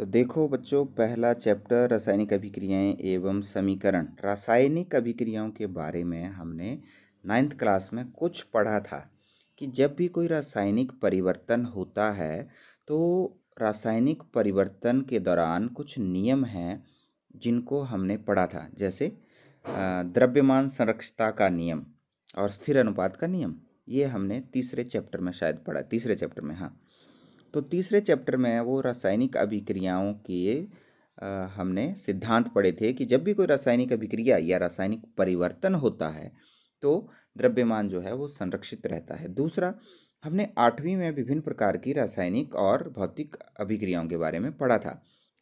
तो देखो बच्चों पहला चैप्टर रासायनिक अभिक्रियाएं एवं समीकरण रासायनिक अभिक्रियाओं के बारे में हमने नाइन्थ क्लास में कुछ पढ़ा था कि जब भी कोई रासायनिक परिवर्तन होता है तो रासायनिक परिवर्तन के दौरान कुछ नियम हैं जिनको हमने पढ़ा था जैसे द्रव्यमान संरक्षता का नियम और स्थिर अनुपात का नियम ये हमने तीसरे चैप्टर में शायद पढ़ा तीसरे चैप्टर में हाँ तो तीसरे चैप्टर में वो रासायनिक अभिक्रियाओं के हमने सिद्धांत पढ़े थे कि जब भी कोई रासायनिक अभिक्रिया या रासायनिक परिवर्तन होता है तो द्रव्यमान जो है वो संरक्षित रहता है दूसरा हमने आठवीं में विभिन्न प्रकार की रासायनिक और भौतिक अभिक्रियाओं के बारे में पढ़ा था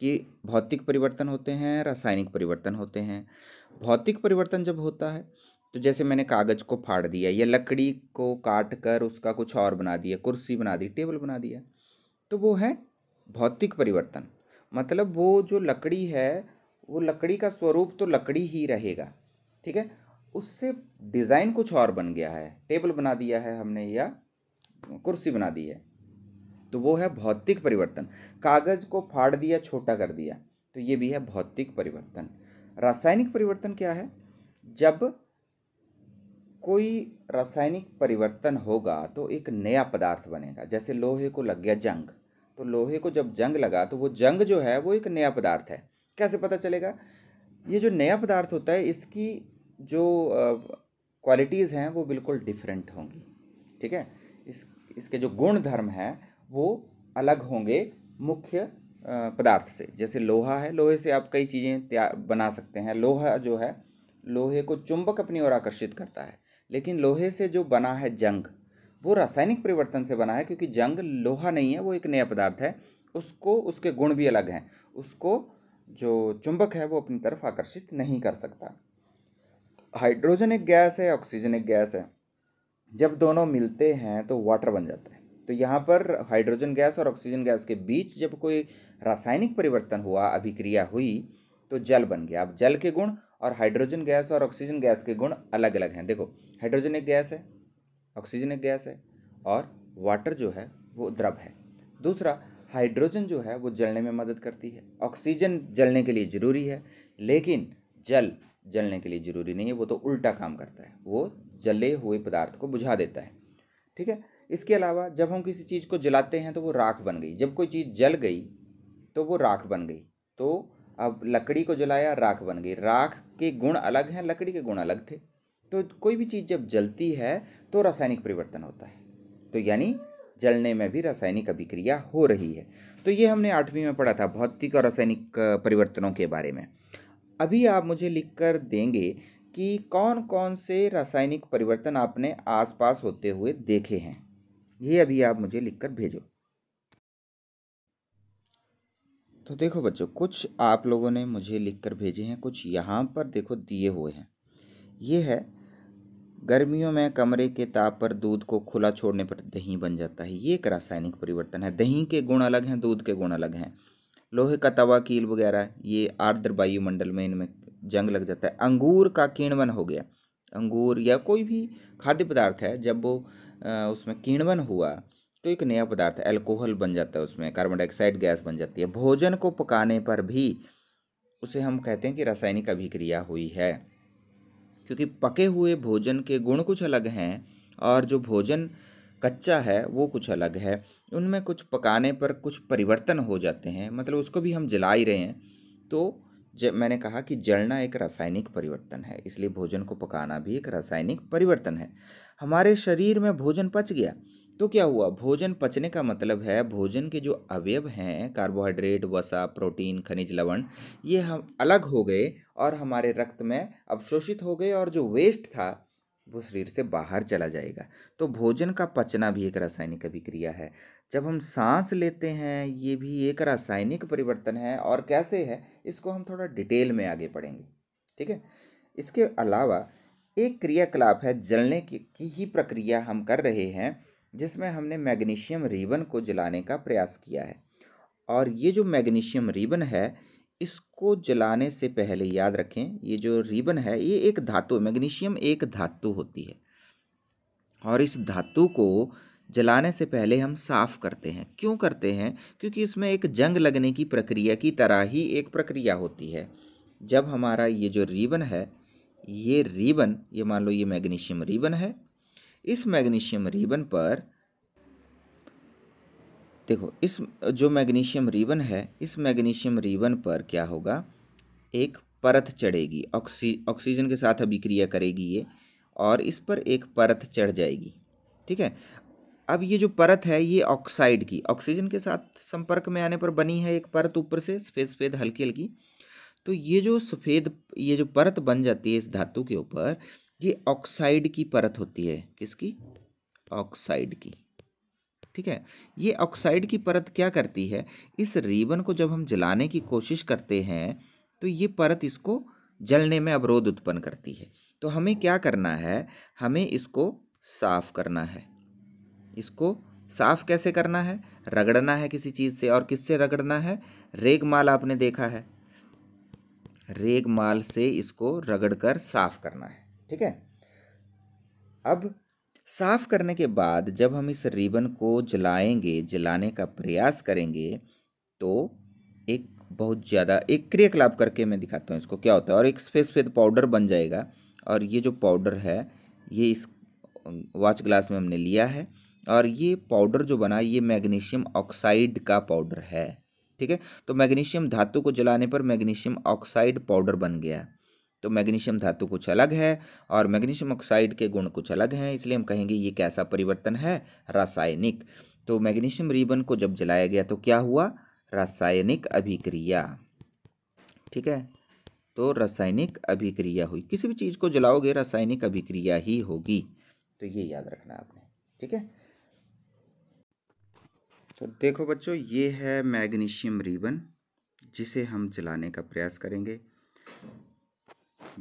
कि भौतिक परिवर्तन होते हैं रासायनिक परिवर्तन होते हैं भौतिक परिवर्तन जब होता है तो जैसे मैंने कागज़ को फाड़ दिया या लकड़ी को काट कर उसका कुछ और बना दिया कुर्सी बना दी टेबल बना दिया तो वो है भौतिक परिवर्तन मतलब वो जो लकड़ी है वो लकड़ी का स्वरूप तो लकड़ी ही रहेगा ठीक है उससे डिज़ाइन कुछ और बन गया है टेबल बना दिया है हमने या कुर्सी बना दी है तो वो है भौतिक परिवर्तन कागज़ को फाड़ दिया छोटा कर दिया तो ये भी है भौतिक परिवर्तन रासायनिक परिवर्तन क्या है जब कोई रासायनिक परिवर्तन होगा तो एक नया पदार्थ बनेगा जैसे लोहे को लग गया जंग तो लोहे को जब जंग लगा तो वो जंग जो है वो एक नया पदार्थ है कैसे पता चलेगा ये जो नया पदार्थ होता है इसकी जो क्वालिटीज़ हैं वो बिल्कुल डिफरेंट होंगी ठीक है इस इसके जो गुण धर्म हैं वो अलग होंगे मुख्य पदार्थ से जैसे लोहा है लोहे से आप कई चीज़ें बना सकते हैं लोहा जो है लोहे को चुंबक अपनी ओर आकर्षित करता है लेकिन लोहे से जो बना है जंग वो रासायनिक परिवर्तन से बना है क्योंकि जंग लोहा नहीं है वो एक नया पदार्थ है उसको उसके गुण भी अलग हैं उसको जो चुंबक है वो अपनी तरफ आकर्षित नहीं कर सकता हाइड्रोजन एक गैस है ऑक्सीजन एक गैस है जब दोनों मिलते हैं तो वाटर बन जाता है तो यहाँ पर हाइड्रोजन गैस और ऑक्सीजन गैस के बीच जब कोई रासायनिक परिवर्तन हुआ अभिक्रिया हुई तो जल बन गया अब जल के गुण और हाइड्रोजन गैस और ऑक्सीजन गैस के गुण अलग अलग हैं देखो हाइड्रोजन एक गैस है ऑक्सीजन एक गैस है और वाटर जो है वो द्रव है दूसरा हाइड्रोजन जो है वो जलने में मदद करती है ऑक्सीजन जलने के लिए ज़रूरी है लेकिन जल जलने के लिए ज़रूरी नहीं है वो तो उल्टा काम करता है वो जले हुए पदार्थ को बुझा देता है ठीक है इसके अलावा जब हम किसी चीज़ को जलाते हैं तो वो राख बन गई जब कोई चीज़ जल गई तो वो राख बन गई तो अब लकड़ी को जलाया राख बन गई राख के गुण अलग हैं लकड़ी के गुण अलग थे तो कोई भी चीज़ जब जलती है तो रासायनिक परिवर्तन होता है तो यानी जलने में भी रासायनिक अभिक्रिया हो रही है तो ये हमने आठवीं में पढ़ा था भौतिक और रासायनिक परिवर्तनों के बारे में अभी आप मुझे लिख कर देंगे कि कौन कौन से रासायनिक परिवर्तन आपने आसपास होते हुए देखे हैं ये अभी आप मुझे लिख कर भेजो तो देखो बच्चों कुछ आप लोगों ने मुझे लिख कर भेजे हैं कुछ यहाँ पर देखो दिए हुए हैं ये है गर्मियों में कमरे के ताप पर दूध को खुला छोड़ने पर दही बन जाता है ये एक रासायनिक परिवर्तन है दही के गुण अलग हैं दूध के गुण अलग हैं लोहे का तवा कील वगैरह ये आर्द्र वायुमंडल में इनमें जंग लग जाता है अंगूर का कीणवन हो गया अंगूर या कोई भी खाद्य पदार्थ है जब वो उसमें कीणवन हुआ तो एक नया पदार्थ अल्कोहल बन जाता है उसमें कार्बन डाइऑक्साइड गैस बन जाती है भोजन को पकाने पर भी उसे हम कहते हैं कि रासायनिक अभिक्रिया हुई है क्योंकि पके हुए भोजन के गुण कुछ अलग हैं और जो भोजन कच्चा है वो कुछ अलग है उनमें कुछ पकाने पर कुछ परिवर्तन हो जाते हैं मतलब उसको भी हम जला ही रहे हैं तो जब मैंने कहा कि जलना एक रासायनिक परिवर्तन है इसलिए भोजन को पकाना भी एक रासायनिक परिवर्तन है हमारे शरीर में भोजन पच गया तो क्या हुआ भोजन पचने का मतलब है भोजन के जो अवयव हैं कार्बोहाइड्रेट वसा प्रोटीन खनिज लवण ये हम अलग हो गए और हमारे रक्त में अवशोषित हो गए और जो वेस्ट था वो शरीर से बाहर चला जाएगा तो भोजन का पचना भी एक रासायनिक अभिक्रिया है जब हम सांस लेते हैं ये भी एक रासायनिक परिवर्तन है और कैसे है इसको हम थोड़ा डिटेल में आगे पढ़ेंगे ठीक है इसके अलावा एक क्रियाकलाप है जलने की, की ही प्रक्रिया हम कर रहे हैं जिसमें हमने मैग्नीशियम रिबन को जलाने का प्रयास किया है और ये जो मैग्नीशियम रिबन है इसको जलाने से पहले याद रखें ये जो रिबन है ये एक धातु मैग्नीशियम एक धातु होती है और इस धातु को जलाने से पहले हम साफ़ करते हैं क्यों करते हैं क्योंकि इसमें एक जंग लगने की प्रक्रिया की तरह ही एक प्रक्रिया होती है जब हमारा ये जो रिबन है ये रिबन ये मान लो ये मैग्नीशियम रिबन है इस मैग्नीशियम रिबन पर देखो इस जो मैग्नीशियम रिबन है इस मैग्नीशियम रिबन पर क्या होगा एक परत चढ़ेगी ऑक्सी ऑक्सीजन के साथ अभिक्रिया करेगी ये और इस पर एक परत चढ़ जाएगी ठीक है अब ये जो परत है ये ऑक्साइड की ऑक्सीजन के साथ संपर्क में आने पर बनी है एक परत ऊपर से सफ़ेद सफ़ेद हल्की हल्की तो ये जो सफ़ेद ये जो परत बन जाती है इस धातु के ऊपर ये ऑक्साइड की परत होती है किसकी ऑक्साइड की ठीक है ये ऑक्साइड की परत क्या करती है इस रिबन को जब हम जलाने की कोशिश करते हैं तो ये परत इसको जलने में अवरोध उत्पन्न करती है तो हमें क्या करना है हमें इसको साफ करना है इसको साफ कैसे करना है रगड़ना है किसी चीज़ से और किससे रगड़ना है रेगमाल आपने देखा है रेगमाल से इसको रगड़कर साफ करना है ठीक है अब साफ करने के बाद जब हम इस रिबन को जलाएंगे जलाने का प्रयास करेंगे तो एक बहुत ज़्यादा एक क्रियाकलाप करके मैं दिखाता हूँ इसको क्या होता है और एक सफ़ेद पाउडर बन जाएगा और ये जो पाउडर है ये इस वॉच ग्लास में हमने लिया है और ये पाउडर जो बना ये मैग्नीशियम ऑक्साइड का पाउडर है ठीक है तो मैग्नीशियम धातु को जलाने पर मैग्नीशियम ऑक्साइड पाउडर बन गया तो मैग्नीशियम धातु कुछ अलग है और मैग्नीशियम ऑक्साइड के गुण कुछ अलग हैं इसलिए हम कहेंगे ये कैसा परिवर्तन है रासायनिक तो मैग्नीशियम रिबन को जब जलाया गया तो क्या हुआ रासायनिक अभिक्रिया ठीक है तो रासायनिक अभिक्रिया हुई किसी भी चीज़ को जलाओगे रासायनिक अभिक्रिया ही होगी तो ये याद रखना आपने ठीक है तो देखो बच्चों ये है मैग्नीशियम रिबन जिसे हम जलाने का प्रयास करेंगे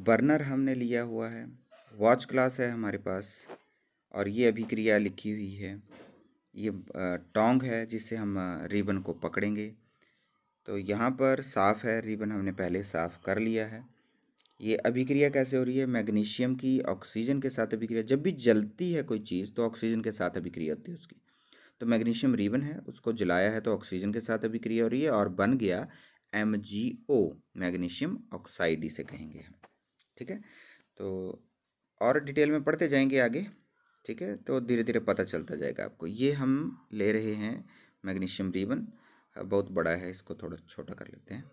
बर्नर हमने लिया हुआ है वॉच क्लास है हमारे पास और ये अभिक्रिया लिखी हुई है ये टोंग है जिससे हम रिबन को पकड़ेंगे तो यहाँ पर साफ़ है रिबन हमने पहले साफ़ कर लिया है ये अभिक्रिया कैसे हो रही है मैग्नीशियम की ऑक्सीजन के साथ अभिक्रिया जब भी जलती है कोई चीज़ तो ऑक्सीजन के साथ अभिक्रिया होती है उसकी तो मैग्नीशियम रिबन है उसको जलाया है तो ऑक्सीजन के साथ अभिक्रिया हो रही है और बन गया एम मैग्नीशियम ऑक्साइड इसे कहेंगे हम ठीक है तो और डिटेल में पढ़ते जाएंगे आगे ठीक है तो धीरे धीरे पता चलता जाएगा आपको ये हम ले रहे हैं मैग्नीशियम रिबन बहुत बड़ा है इसको थोड़ा छोटा कर लेते हैं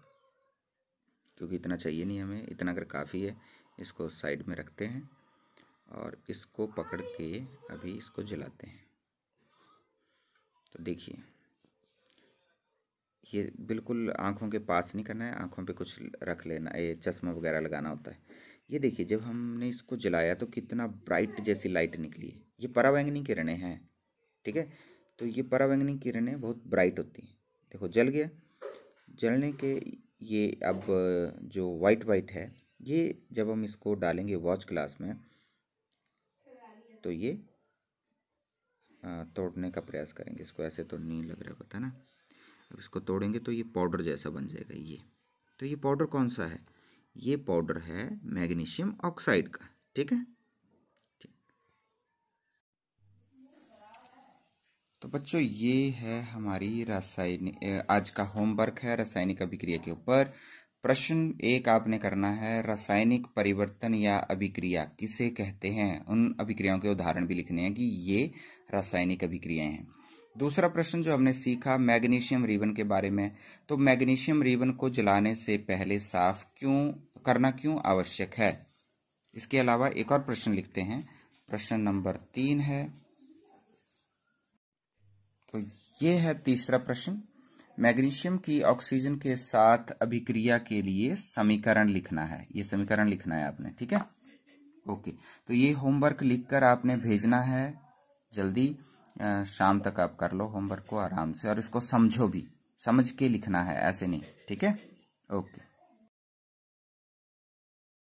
क्योंकि इतना चाहिए नहीं हमें इतना अगर काफ़ी है इसको साइड में रखते हैं और इसको पकड़ के अभी इसको जलाते हैं तो देखिए ये बिल्कुल आँखों के पास नहीं करना है आँखों पे कुछ रख लेना ये चश्मा वगैरह लगाना होता है ये देखिए जब हमने इसको जलाया तो कितना ब्राइट जैसी लाइट निकली है ये परावैंगनी किरणें हैं ठीक है तो ये परावैंगनी किरणें बहुत ब्राइट होती हैं देखो जल गया जलने के ये अब जो वाइट वाइट है ये जब हम इसको डालेंगे वॉच क्लास में तो ये तोड़ने का प्रयास करेंगे इसको ऐसे तो नहीं लग रहा पता ना अब इसको तोड़ेंगे तो ये पाउडर जैसा बन जाएगा ये तो ये पाउडर कौन सा है ये पाउडर है मैग्नीशियम ऑक्साइड का ठीक है ठीक तो बच्चों ये है हमारी रासायनिक आज का होमवर्क है रासायनिक अभिक्रिया के ऊपर प्रश्न एक आपने करना है रासायनिक परिवर्तन या अभिक्रिया किसे कहते हैं उन अभिक्रियाओं के उदाहरण भी लिखने हैं कि ये रासायनिक अभिक्रियाएं हैं दूसरा प्रश्न जो हमने सीखा मैग्नीशियम रिबन के बारे में तो मैग्नीशियम रिबन को जलाने से पहले साफ क्यों करना क्यों आवश्यक है इसके अलावा एक और प्रश्न लिखते हैं प्रश्न नंबर तीन है तो ये है तीसरा प्रश्न मैग्नीशियम की ऑक्सीजन के साथ अभिक्रिया के लिए समीकरण लिखना है ये समीकरण लिखना है आपने ठीक है ओके तो ये होमवर्क लिखकर आपने भेजना है जल्दी शाम तक आप कर लो होमवर्क को आराम से और इसको समझो भी समझ के लिखना है ऐसे नहीं ठीक है ओके